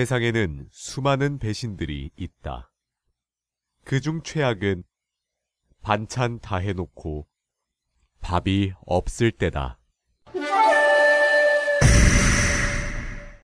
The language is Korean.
세상에는 수많은 배신들이 있다. 그 중 최악은 반찬 다 해놓고 밥이 없을 때다.